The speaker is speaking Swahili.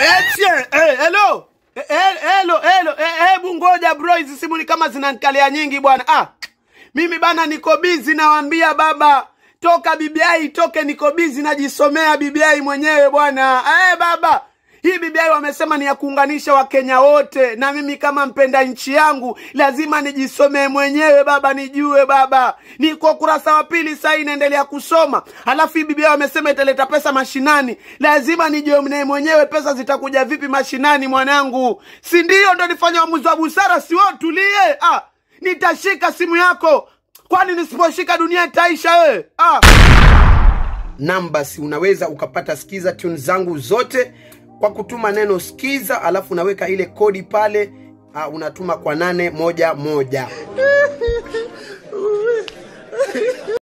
Eh, eh, eh, hello hello hello, hebu ngoja bro, hizi simu ni kama zinanikalia nyingi bwana. Ah, mimi bana, niko bizi, nawaambia baba toka BBI toke, niko bizi najisomea BBI mwenyewe bwana. Eh, baba hii BBI wamesema ni ya kuunganisha Wakenya wote, na mimi kama mpenda nchi yangu lazima nijisomee mwenyewe baba, nijue baba. Niko kurasa wa pili sasa, inaendelea kusoma. Halafu hii BBI wamesema italeta pesa mashinani, lazima nijione mwenyewe pesa zitakuja vipi mashinani, mwanangu, si ndio? Ndo nifanya uamuzi wa busara, si wewe tulie. Ah, nitashika simu yako, kwani nisiposhika dunia itaisha wewe? Ah. Namba si unaweza ukapata, sikiza tune zangu zote kwa kutuma neno skiza alafu unaweka ile kodi pale, uh, unatuma kwa nane moja moja